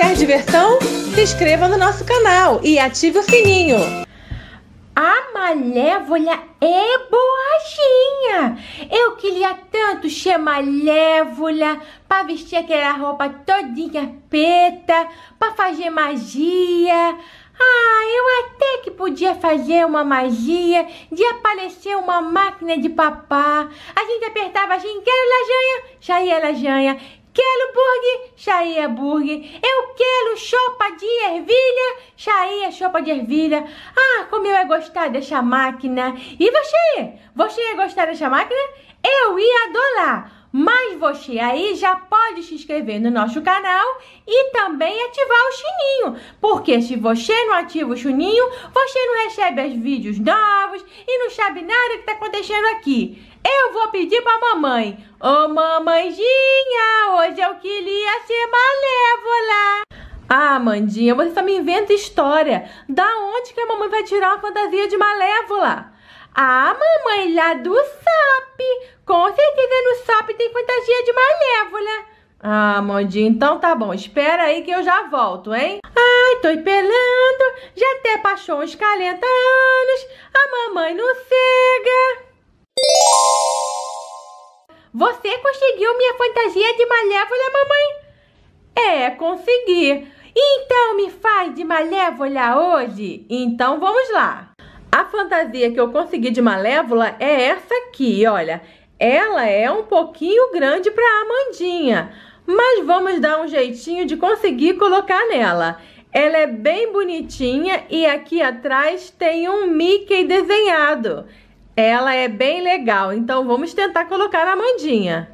Quer diversão? Se inscreva no nosso canal e ative o sininho. A Malévola é boazinha. Eu queria tanto ser malévola para vestir aquela roupa todinha preta, para fazer magia. Ah, eu até que podia fazer uma magia de aparecer uma máquina de papá. A gente apertava assim, quero lajanha, já ia lajanha. Quero burger, chaia é burger. Eu quero chopa de ervilha, chaia é chopa de ervilha. Ah, como eu ia gostar dessa máquina. E você? Você ia gostar dessa máquina? Eu ia adorar. Mas você aí já pode se inscrever no nosso canal e também ativar o sininho, porque se você não ativa o sininho, você não recebe os vídeos novos e não sabe nada que está acontecendo aqui. Eu vou pedir pra mamãe. Ô oh, mamãezinha, hoje eu é queria ser malévola. Ah, Mandinha, você só tá me inventa história. Da onde que a mamãe vai tirar uma fantasia de malévola? Ah, mamãe, lá do SAP. Com certeza no SAP tem fantasia de malévola. Ah, Mandinha, então tá bom. Espera aí que eu já volto, hein? Ai, tô empelando. já até passou uns 40 anos, a mamãe não cega. Você conseguiu minha fantasia de malévola, mamãe? É, consegui. Então me faz de malévola hoje? Então vamos lá. A fantasia que eu consegui de malévola é essa aqui, olha. Ela é um pouquinho grande para a Amandinha, mas vamos dar um jeitinho de conseguir colocar nela. Ela é bem bonitinha e aqui atrás tem um Mickey desenhado. Ela é bem legal, então vamos tentar colocar a Mandinha.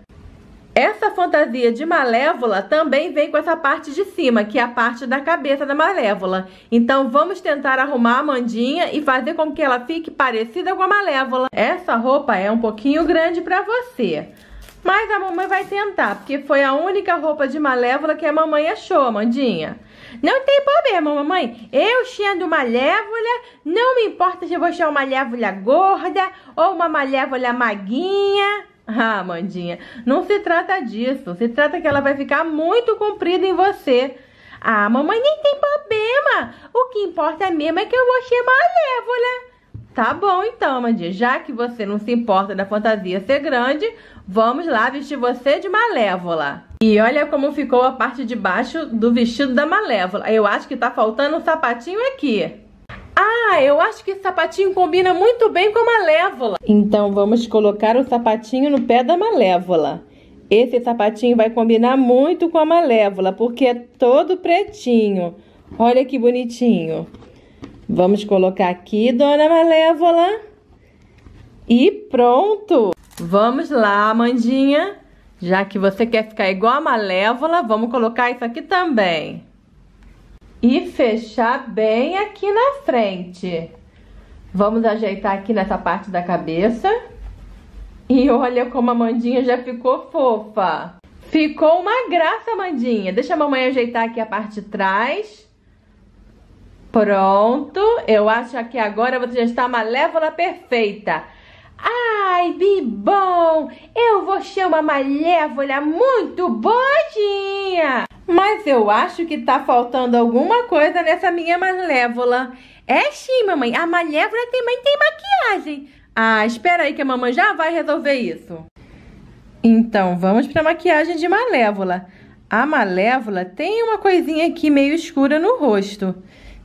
Essa fantasia de Malévola também vem com essa parte de cima, que é a parte da cabeça da Malévola. Então vamos tentar arrumar a Mandinha e fazer com que ela fique parecida com a Malévola. Essa roupa é um pouquinho grande para você. Mas a mamãe vai tentar, porque foi a única roupa de Malévola que a mamãe achou, Mandinha. Não tem problema, mamãe. Eu sendo malévola, não me importa se eu vou ser uma malévola gorda ou uma malévola maguinha. Ah, Mandinha, não se trata disso. Se trata que ela vai ficar muito comprida em você. Ah, mamãe, nem tem problema. O que importa mesmo é que eu vou ser malévola. Tá bom então, Amandinha. Já que você não se importa da fantasia ser grande, vamos lá vestir você de malévola. E olha como ficou a parte de baixo do vestido da malévola. Eu acho que tá faltando um sapatinho aqui. Ah, eu acho que esse sapatinho combina muito bem com a malévola. Então vamos colocar o sapatinho no pé da malévola. Esse sapatinho vai combinar muito com a malévola, porque é todo pretinho. Olha que bonitinho. Vamos colocar aqui, dona Malévola. E pronto! Vamos lá, Amandinha. Já que você quer ficar igual a Malévola, vamos colocar isso aqui também. E fechar bem aqui na frente. Vamos ajeitar aqui nessa parte da cabeça. E olha como a Mandinha já ficou fofa. Ficou uma graça, Mandinha. Deixa a mamãe ajeitar aqui a parte de trás. Pronto, eu acho que agora você já está malévola perfeita. Ai, Bibom, eu vou ser uma malévola muito boazinha. Mas eu acho que tá faltando alguma coisa nessa minha malévola. É sim, mamãe, a malévola também tem maquiagem. Ah, espera aí que a mamãe já vai resolver isso. Então, vamos para maquiagem de malévola. A malévola tem uma coisinha aqui meio escura no rosto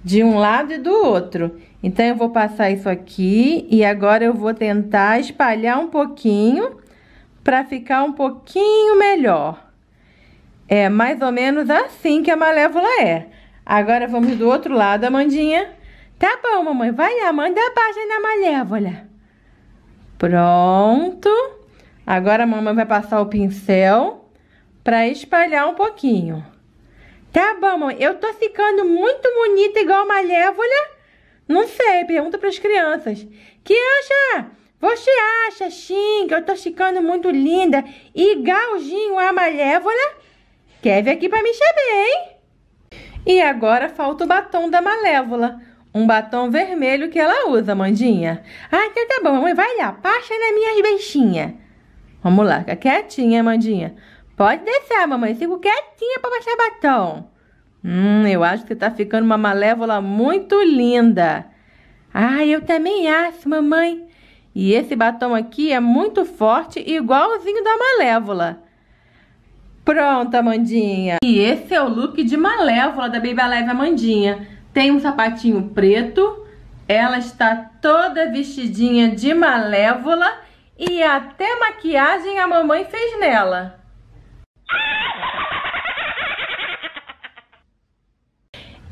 de um lado e do outro. Então, eu vou passar isso aqui e agora eu vou tentar espalhar um pouquinho para ficar um pouquinho melhor. É mais ou menos assim que a malévola é. Agora vamos do outro lado, Amandinha. Tá bom, mamãe. Vai lá, manda a página na malévola. Pronto. Agora a mamãe vai passar o pincel para espalhar um pouquinho. Tá bom, mãe. Eu tô ficando muito bonita igual a Malévola? Não sei, pergunta pras crianças. Que acha? Você acha, sim, que eu tô ficando muito linda, igualzinho a Malévola? Quer vir aqui pra me saber, hein? E agora falta o batom da Malévola. Um batom vermelho que ela usa, Mandinha. Ah, então tá bom, mamãe. Vai lá, passa nas minhas beixinhas Vamos lá, fica quietinha, Mandinha. Pode deixar, mamãe. Sigo quietinha pra baixar batom. Hum, eu acho que tá ficando uma malévola muito linda. Ah, eu também acho, mamãe. E esse batom aqui é muito forte, igualzinho da malévola. Pronto, Amandinha. E esse é o look de malévola da Baby Alive Amandinha. Tem um sapatinho preto, ela está toda vestidinha de malévola e até maquiagem a mamãe fez nela.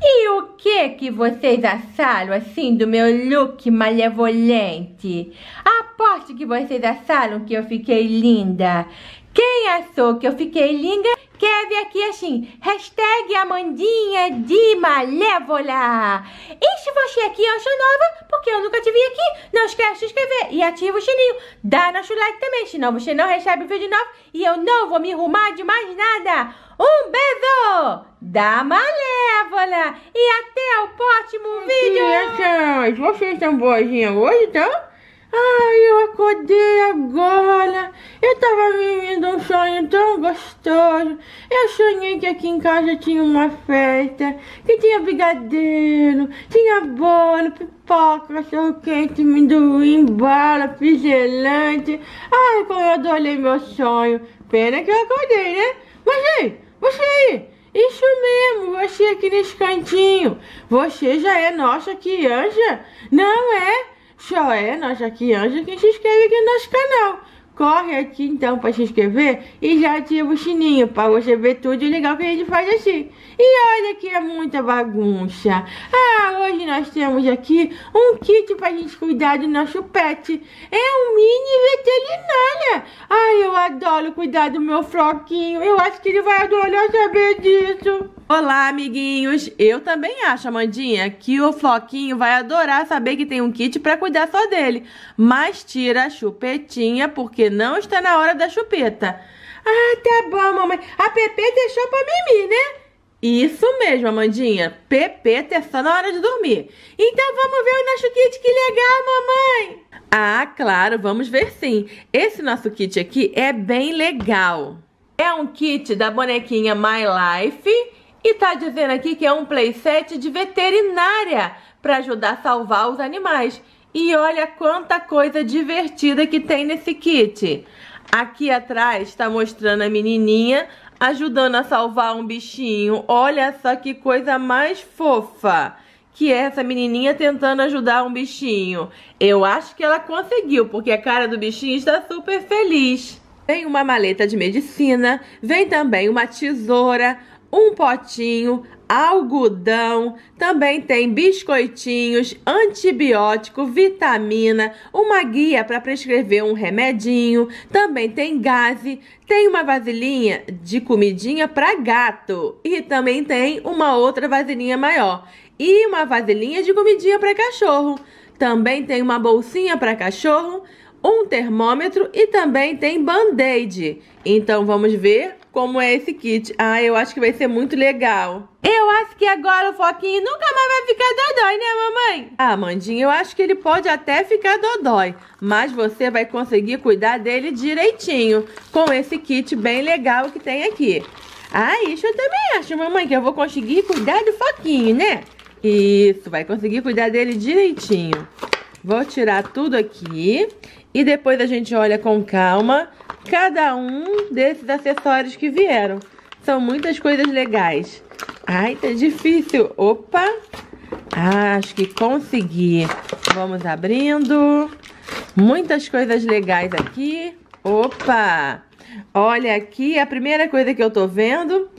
E o que que vocês acharam assim do meu look malevolente? Aposto que vocês acharam que eu fiquei linda. Quem achou que eu fiquei linda? quer ver aqui assim, hashtag Amandinha de Malévola. E se você aqui achou nova, porque eu nunca te vi aqui, não esquece de se inscrever e ativa o sininho. Dá nosso like também, senão você não recebe o vídeo novo e eu não vou me arrumar de mais nada. Um beijo da Malévola e até o próximo vídeo. É, vocês estão boazinha hoje, então? Ai, eu acordei agora. Eu tava vivendo um sonho tão gostoso. Eu sonhei que aqui em casa tinha uma festa, que tinha brigadeiro, tinha bolo, pipoca, cachorro quente, amendoim, bala, figelante. Ai, como eu adorei meu sonho. Pena que eu acordei, né? Mas ei, você aí? Isso mesmo, você aqui nesse cantinho. Você já é nossa criança? Não é? Xoé, nossa aqui Anja, que se inscreve aqui no nosso canal. Corre aqui então para se inscrever e já ativa o sininho para você ver tudo legal que a gente faz assim. E olha que é muita bagunça. Ah, hoje nós temos aqui um kit para a gente cuidar do nosso pet. É um mini veterinária. Ai, eu adoro cuidar do meu floquinho. Eu acho que ele vai adorar saber disso. Olá, amiguinhos! Eu também acho, Amandinha, que o Floquinho vai adorar saber que tem um kit para cuidar só dele. Mas tira a chupetinha, porque não está na hora da chupeta. Ah, tá bom, mamãe. A Pepe deixou pra mimir, né? Isso mesmo, Amandinha. Pepe é só na hora de dormir. Então vamos ver o nosso kit, que legal, mamãe! Ah, claro, vamos ver sim. Esse nosso kit aqui é bem legal. É um kit da bonequinha My Life e tá dizendo aqui que é um playset de veterinária para ajudar a salvar os animais. E olha quanta coisa divertida que tem nesse kit. Aqui atrás está mostrando a menininha ajudando a salvar um bichinho. Olha só que coisa mais fofa que é essa menininha tentando ajudar um bichinho. Eu acho que ela conseguiu, porque a cara do bichinho está super feliz. Vem uma maleta de medicina, vem também uma tesoura, um potinho, algodão, também tem biscoitinhos, antibiótico, vitamina, uma guia para prescrever um remedinho, também tem gaze, tem uma vasilhinha de comidinha para gato e também tem uma outra vasilhinha maior e uma vasilhinha de comidinha para cachorro. Também tem uma bolsinha para cachorro, um termômetro e também tem band-aid. Então vamos ver como é esse kit. Ah, eu acho que vai ser muito legal. Eu acho que agora o Foquinho nunca mais vai ficar dodói, né, mamãe? Ah, Mandinha, eu acho que ele pode até ficar dodói, mas você vai conseguir cuidar dele direitinho, com esse kit bem legal que tem aqui. Ah, isso eu também acho, mamãe, que eu vou conseguir cuidar do Foquinho, né? Isso, vai conseguir cuidar dele direitinho. Vou tirar tudo aqui e depois a gente olha com calma cada um desses acessórios que vieram. São muitas coisas legais. Ai, tá difícil. Opa! Ah, acho que consegui. Vamos abrindo. Muitas coisas legais aqui. Opa! Olha aqui, a primeira coisa que eu tô vendo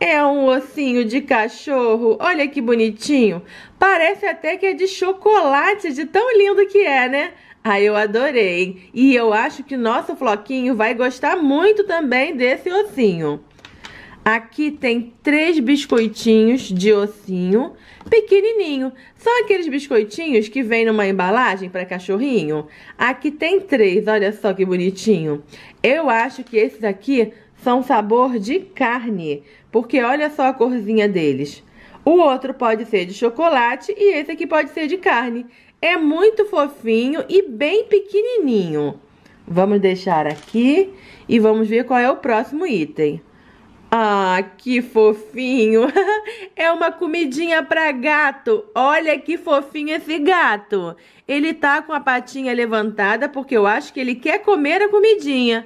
é um ossinho de cachorro. Olha que bonitinho. Parece até que é de chocolate, de tão lindo que é, né? Ah, eu adorei. E eu acho que nosso floquinho vai gostar muito também desse ossinho. Aqui tem três biscoitinhos de ossinho pequenininho. São aqueles biscoitinhos que vem numa embalagem para cachorrinho. Aqui tem três, olha só que bonitinho. Eu acho que esses aqui são sabor de carne, porque olha só a corzinha deles. O outro pode ser de chocolate e esse aqui pode ser de carne. É muito fofinho e bem pequenininho. Vamos deixar aqui e vamos ver qual é o próximo item. Ah, que fofinho! é uma comidinha para gato. Olha que fofinho esse gato. Ele tá com a patinha levantada porque eu acho que ele quer comer a comidinha.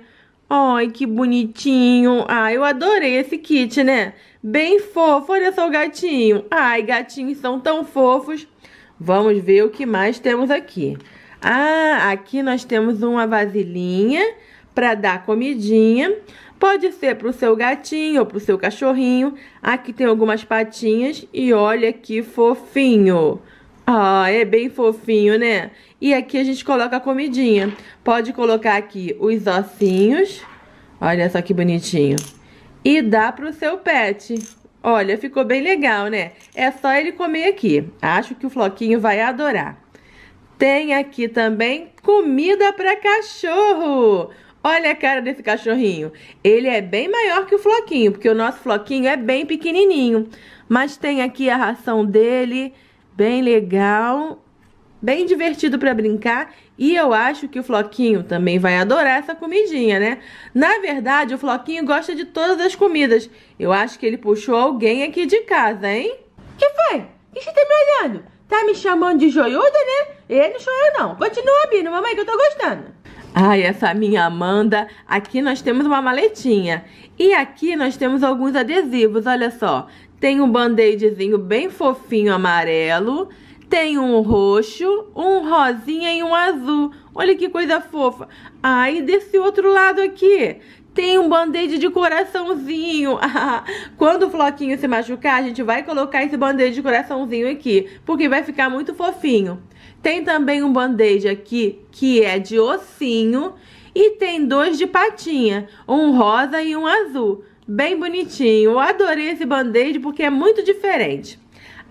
Ai, que bonitinho. Ah, eu adorei esse kit, né? Bem fofo. Olha só o gatinho. Ai, gatinhos são tão fofos. Vamos ver o que mais temos aqui. Ah, aqui nós temos uma vasilhinha para dar comidinha. Pode ser para o seu gatinho ou para o seu cachorrinho. Aqui tem algumas patinhas e olha que fofinho. Ah, é bem fofinho, né? E aqui a gente coloca a comidinha. Pode colocar aqui os ossinhos. Olha só que bonitinho. E dá para o seu pet. Olha, ficou bem legal, né? É só ele comer aqui. Acho que o Floquinho vai adorar. Tem aqui também comida para cachorro. Olha a cara desse cachorrinho. Ele é bem maior que o Floquinho, porque o nosso Floquinho é bem pequenininho. Mas tem aqui a ração dele, bem legal bem divertido para brincar e eu acho que o Floquinho também vai adorar essa comidinha, né? Na verdade, o Floquinho gosta de todas as comidas. Eu acho que ele puxou alguém aqui de casa, hein? Que foi? O que você tá me olhando? Tá me chamando de joiuda, né? Ele não sou eu, não. Continua abrindo, mamãe, que eu tô gostando. Ai, essa minha Amanda. Aqui nós temos uma maletinha. E aqui nós temos alguns adesivos, olha só. Tem um band-aidzinho bem fofinho amarelo. Tem um roxo, um rosinha e um azul. Olha que coisa fofa. Aí ah, desse outro lado aqui tem um band-aid de coraçãozinho. Quando o floquinho se machucar, a gente vai colocar esse band-aid de coraçãozinho aqui, porque vai ficar muito fofinho. Tem também um band-aid aqui que é de ossinho e tem dois de patinha, um rosa e um azul. Bem bonitinho. Eu adorei esse band-aid porque é muito diferente.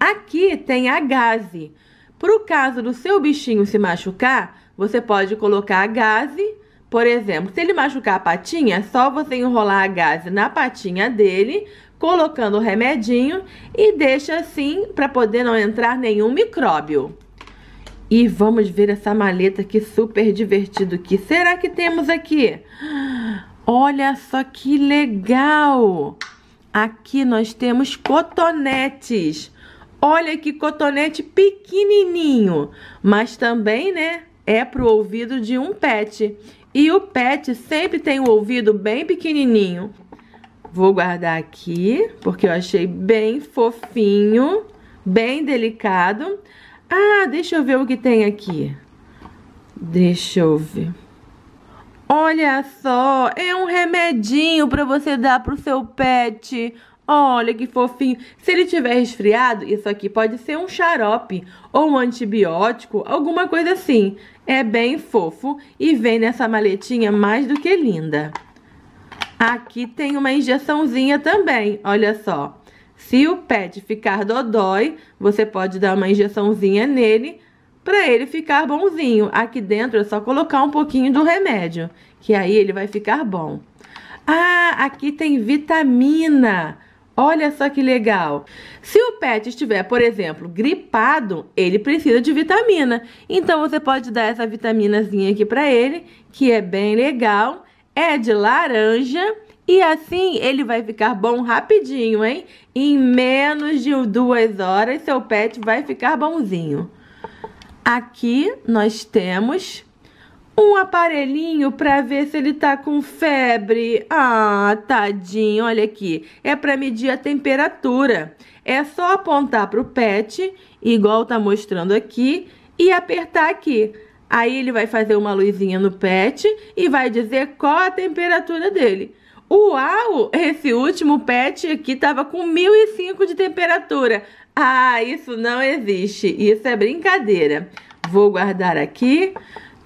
Aqui tem a gase. Para o caso do seu bichinho se machucar, você pode colocar a gase. Por exemplo, se ele machucar a patinha, é só você enrolar a gase na patinha dele, colocando o remedinho e deixa assim para poder não entrar nenhum micróbio. E vamos ver essa maleta que super divertido que será que temos aqui? Olha só que legal! Aqui nós temos cotonetes. Olha que cotonete pequenininho, mas também, né, é pro ouvido de um pet. E o pet sempre tem o ouvido bem pequenininho. Vou guardar aqui, porque eu achei bem fofinho, bem delicado. Ah, deixa eu ver o que tem aqui. Deixa eu ver. Olha só, é um remedinho para você dar pro seu pet. Olha que fofinho. Se ele tiver resfriado, isso aqui pode ser um xarope ou um antibiótico, alguma coisa assim. É bem fofo e vem nessa maletinha mais do que linda. Aqui tem uma injeçãozinha também, olha só. Se o pet ficar dodói, você pode dar uma injeçãozinha nele para ele ficar bonzinho. Aqui dentro é só colocar um pouquinho do remédio, que aí ele vai ficar bom. Ah, aqui tem vitamina. Olha só que legal! Se o pet estiver, por exemplo, gripado, ele precisa de vitamina. Então você pode dar essa vitaminazinha aqui para ele, que é bem legal. É de laranja e assim ele vai ficar bom rapidinho, hein? Em menos de duas horas, seu pet vai ficar bonzinho. Aqui nós temos um aparelhinho para ver se ele tá com febre. Ah, tadinho, olha aqui. É para medir a temperatura. É só apontar pro pet, igual tá mostrando aqui, e apertar aqui. Aí ele vai fazer uma luzinha no pet e vai dizer qual a temperatura dele. Uau! Esse último pet aqui tava com 1005 de temperatura. Ah, isso não existe. Isso é brincadeira. Vou guardar aqui.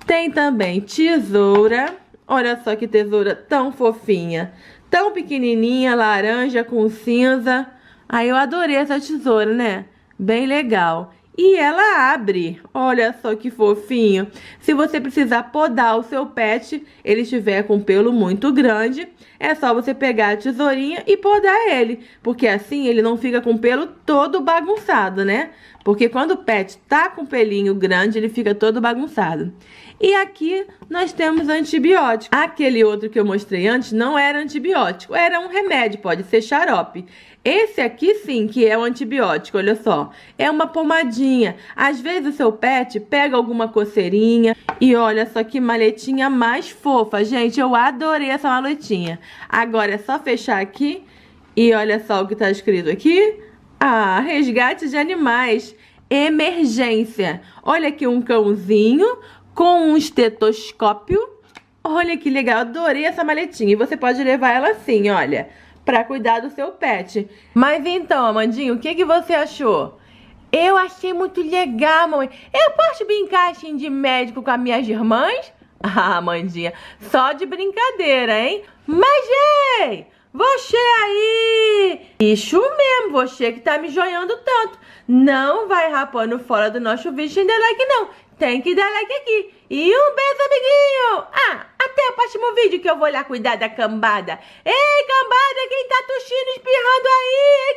Tem também tesoura. Olha só que tesoura tão fofinha. Tão pequenininha, laranja com cinza. Aí eu adorei essa tesoura, né? Bem legal. E ela abre. Olha só que fofinho. Se você precisar podar o seu pet, ele estiver com pelo muito grande, é só você pegar a tesourinha e podar ele. Porque assim ele não fica com pelo todo bagunçado, né? Porque quando o pet tá com pelinho grande, ele fica todo bagunçado. E aqui nós temos antibiótico. Aquele outro que eu mostrei antes não era antibiótico, era um remédio, pode ser xarope. Esse aqui sim que é o um antibiótico, olha só. É uma pomadinha. Às vezes o seu pet pega alguma coceirinha e olha só que maletinha mais fofa. Gente, eu adorei essa maletinha. Agora é só fechar aqui e olha só o que tá escrito aqui. Ah, resgate de animais. Emergência. Olha aqui um cãozinho com um estetoscópio. Olha que legal, adorei essa maletinha. E você pode levar ela assim, olha, pra cuidar do seu pet. Mas então, amandinha, o que, que você achou? Eu achei muito legal, mamãe. Eu posso brincar assim de médico com as minhas irmãs? Ah, amandinha, só de brincadeira, hein? Mas, ei, você aí! Isso mesmo, você que tá me joiando tanto. Não vai rapando fora do nosso vídeo ainda like, não. É tem que dar like aqui. E um beijo, amiguinho! Ah, até o próximo vídeo que eu vou lá cuidar da cambada. Ei, cambada, quem tá tossindo, espirrando aí?